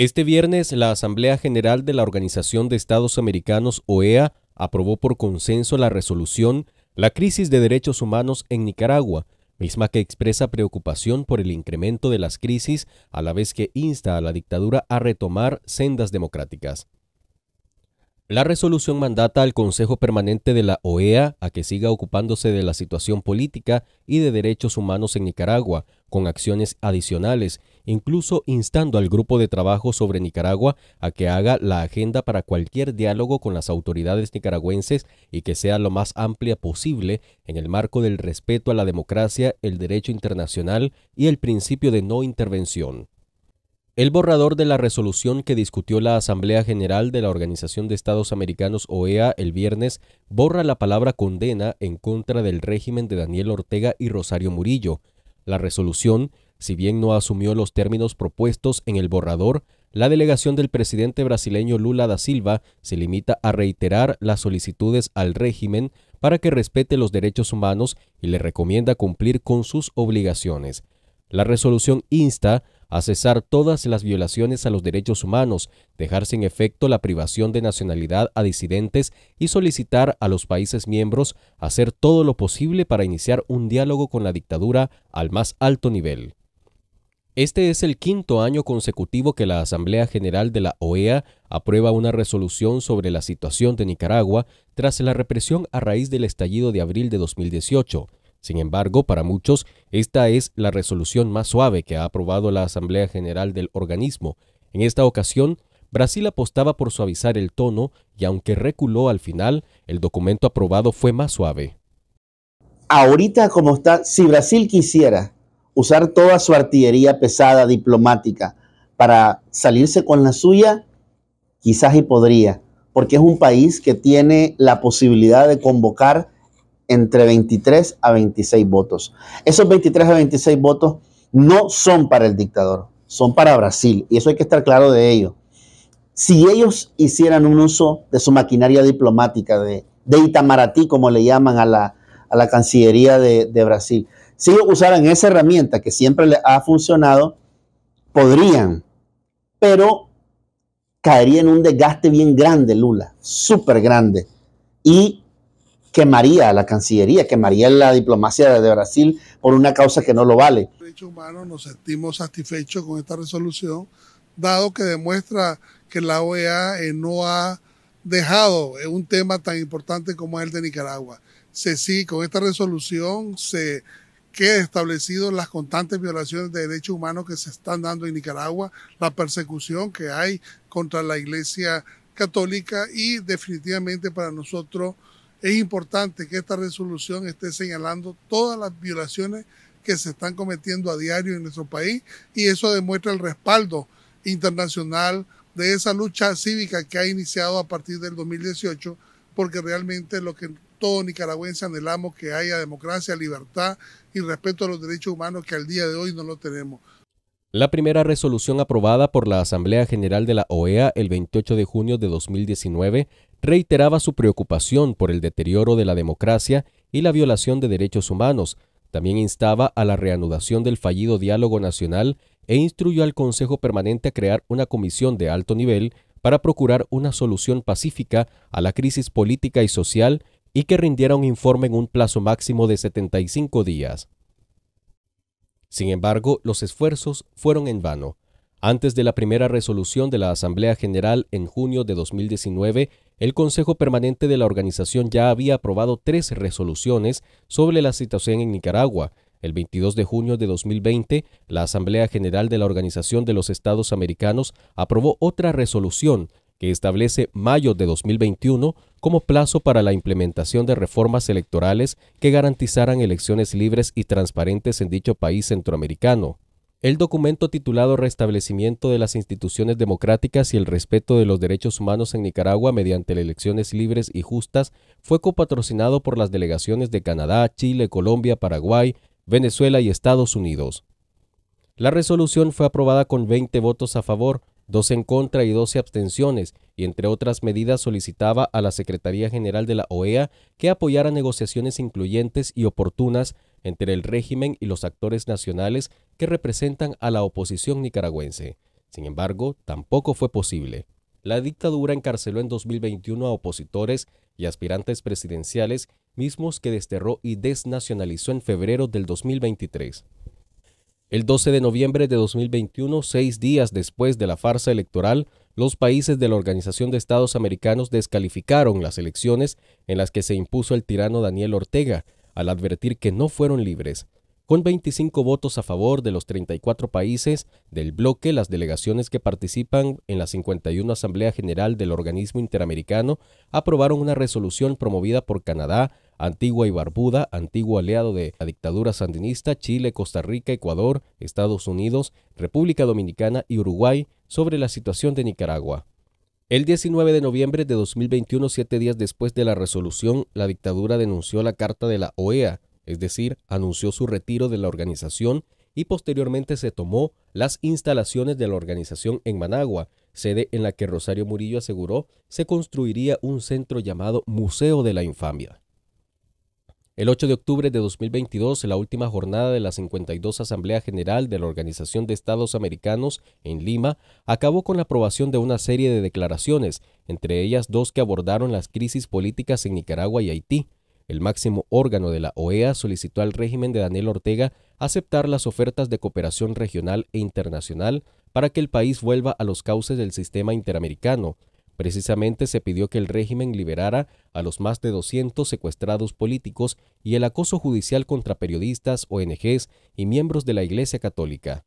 Este viernes, la Asamblea General de la Organización de Estados Americanos, OEA, aprobó por consenso la resolución La crisis de derechos humanos en Nicaragua, misma que expresa preocupación por el incremento de las crisis, a la vez que insta a la dictadura a retomar sendas democráticas. La resolución mandata al Consejo Permanente de la OEA a que siga ocupándose de la situación política y de derechos humanos en Nicaragua, con acciones adicionales, incluso instando al grupo de trabajo sobre Nicaragua a que haga la agenda para cualquier diálogo con las autoridades nicaragüenses y que sea lo más amplia posible en el marco del respeto a la democracia, el derecho internacional y el principio de no intervención. El borrador de la resolución que discutió la Asamblea General de la Organización de Estados Americanos OEA el viernes borra la palabra condena en contra del régimen de Daniel Ortega y Rosario Murillo. La resolución si bien no asumió los términos propuestos en el borrador, la delegación del presidente brasileño Lula da Silva se limita a reiterar las solicitudes al régimen para que respete los derechos humanos y le recomienda cumplir con sus obligaciones. La resolución insta a cesar todas las violaciones a los derechos humanos, dejar sin efecto la privación de nacionalidad a disidentes y solicitar a los países miembros hacer todo lo posible para iniciar un diálogo con la dictadura al más alto nivel. Este es el quinto año consecutivo que la Asamblea General de la OEA aprueba una resolución sobre la situación de Nicaragua tras la represión a raíz del estallido de abril de 2018. Sin embargo, para muchos, esta es la resolución más suave que ha aprobado la Asamblea General del organismo. En esta ocasión, Brasil apostaba por suavizar el tono y aunque reculó al final, el documento aprobado fue más suave. Ahorita como está, si Brasil quisiera usar toda su artillería pesada diplomática para salirse con la suya, quizás y podría, porque es un país que tiene la posibilidad de convocar entre 23 a 26 votos. Esos 23 a 26 votos no son para el dictador, son para Brasil, y eso hay que estar claro de ello. Si ellos hicieran un uso de su maquinaria diplomática, de, de Itamaraty, como le llaman a la, Cancillería de, de Brasil, si ellos usaran esa herramienta que siempre le ha funcionado, podrían, pero caería en un desgaste bien grande, Lula, súper grande, y quemaría la Cancillería, quemaría la diplomacia de Brasil por una causa que no lo vale. humanos nos sentimos satisfechos con esta resolución, dado que demuestra que la OEA eh, no ha dejado eh, un tema tan importante como el de Nicaragua. Se, sí, con esta resolución se que establecido las constantes violaciones de derechos humanos que se están dando en Nicaragua, la persecución que hay contra la Iglesia Católica y definitivamente para nosotros es importante que esta resolución esté señalando todas las violaciones que se están cometiendo a diario en nuestro país y eso demuestra el respaldo internacional de esa lucha cívica que ha iniciado a partir del 2018 porque realmente lo que todo nicaragüense anhelamos que haya democracia, libertad y respeto a los derechos humanos que al día de hoy no lo tenemos. La primera resolución aprobada por la Asamblea General de la OEA el 28 de junio de 2019 reiteraba su preocupación por el deterioro de la democracia y la violación de derechos humanos. También instaba a la reanudación del fallido diálogo nacional e instruyó al Consejo Permanente a crear una comisión de alto nivel para procurar una solución pacífica a la crisis política y social y que rindiera un informe en un plazo máximo de 75 días. Sin embargo, los esfuerzos fueron en vano. Antes de la primera resolución de la Asamblea General en junio de 2019, el Consejo Permanente de la organización ya había aprobado tres resoluciones sobre la situación en Nicaragua. El 22 de junio de 2020, la Asamblea General de la Organización de los Estados Americanos aprobó otra resolución que establece mayo de 2021 como plazo para la implementación de reformas electorales que garantizaran elecciones libres y transparentes en dicho país centroamericano. El documento titulado Restablecimiento de las instituciones democráticas y el respeto de los derechos humanos en Nicaragua mediante elecciones libres y justas fue copatrocinado por las delegaciones de Canadá, Chile, Colombia, Paraguay, Venezuela y Estados Unidos. La resolución fue aprobada con 20 votos a favor, 12 en contra y 12 abstenciones, y entre otras medidas solicitaba a la Secretaría General de la OEA que apoyara negociaciones incluyentes y oportunas entre el régimen y los actores nacionales que representan a la oposición nicaragüense. Sin embargo, tampoco fue posible. La dictadura encarceló en 2021 a opositores y aspirantes presidenciales, mismos que desterró y desnacionalizó en febrero del 2023. El 12 de noviembre de 2021, seis días después de la farsa electoral, los países de la Organización de Estados Americanos descalificaron las elecciones en las que se impuso el tirano Daniel Ortega, al advertir que no fueron libres. Con 25 votos a favor de los 34 países del bloque, las delegaciones que participan en la 51 Asamblea General del Organismo Interamericano aprobaron una resolución promovida por Canadá, Antigua y Barbuda, antiguo aliado de la dictadura sandinista, Chile, Costa Rica, Ecuador, Estados Unidos, República Dominicana y Uruguay sobre la situación de Nicaragua. El 19 de noviembre de 2021, siete días después de la resolución, la dictadura denunció la carta de la OEA, es decir, anunció su retiro de la organización y posteriormente se tomó las instalaciones de la organización en Managua, sede en la que Rosario Murillo aseguró se construiría un centro llamado Museo de la Infamia. El 8 de octubre de 2022, la última jornada de la 52 Asamblea General de la Organización de Estados Americanos en Lima, acabó con la aprobación de una serie de declaraciones, entre ellas dos que abordaron las crisis políticas en Nicaragua y Haití. El máximo órgano de la OEA solicitó al régimen de Daniel Ortega aceptar las ofertas de cooperación regional e internacional para que el país vuelva a los cauces del sistema interamericano, Precisamente se pidió que el régimen liberara a los más de 200 secuestrados políticos y el acoso judicial contra periodistas, ONGs y miembros de la Iglesia Católica.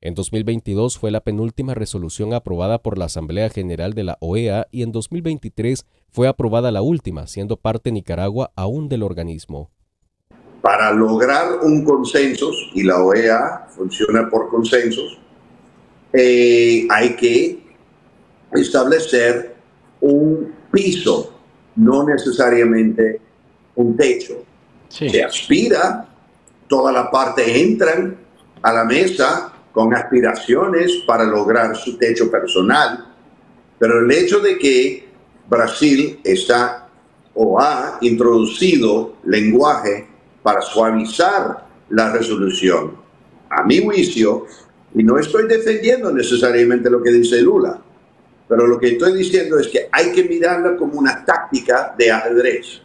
En 2022 fue la penúltima resolución aprobada por la Asamblea General de la OEA y en 2023 fue aprobada la última, siendo parte Nicaragua aún del organismo. Para lograr un consenso, y la OEA funciona por consensos, eh, hay que establecer un piso, no necesariamente un techo. Se aspira, todas las partes entran a la mesa con aspiraciones para lograr su techo personal, pero el hecho de que Brasil está o ha introducido lenguaje para suavizar la resolución, a mi juicio, y no estoy defendiendo necesariamente lo que dice Lula, pero lo que estoy diciendo es que hay que mirarla como una táctica de ajedrez,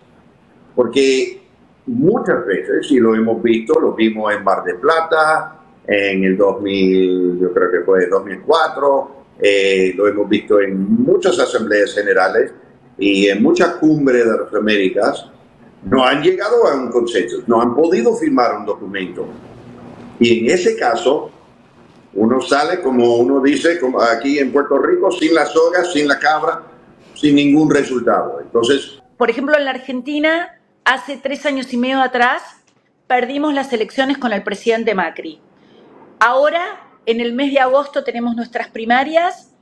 porque muchas veces, y lo hemos visto, lo vimos en Bar de Plata, en el 2000, yo creo que fue 2004, eh, lo hemos visto en muchas asambleas generales y en muchas cumbres de las Américas, no han llegado a un consenso, no han podido firmar un documento. Y en ese caso, uno sale, como uno dice, como aquí en Puerto Rico, sin la soga, sin la cabra, sin ningún resultado. Entonces. Por ejemplo, en la Argentina, hace tres años y medio atrás, perdimos las elecciones con el presidente Macri. Ahora, en el mes de agosto, tenemos nuestras primarias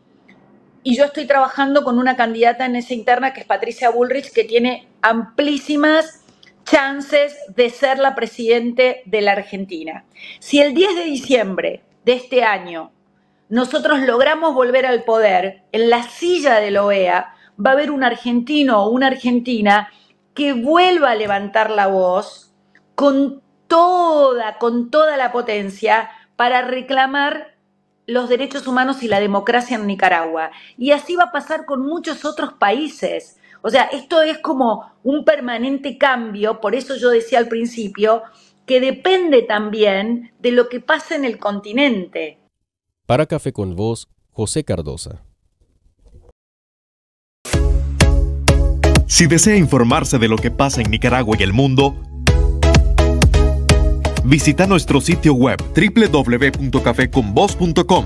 y yo estoy trabajando con una candidata en esa interna que es Patricia Bullrich, que tiene amplísimas chances de ser la presidente de la Argentina. Si el 10 de diciembre de este año nosotros logramos volver al poder, en la silla de la OEA va a haber un argentino o una argentina que vuelva a levantar la voz con toda, con toda la potencia para reclamar los derechos humanos y la democracia en Nicaragua. Y así va a pasar con muchos otros países. O sea, esto es como un permanente cambio, por eso yo decía al principio, que depende también de lo que pasa en el continente. Para Café con Voz, José Cardosa. Si desea informarse de lo que pasa en Nicaragua y el mundo, visita nuestro sitio web www.cafeconvoz.com.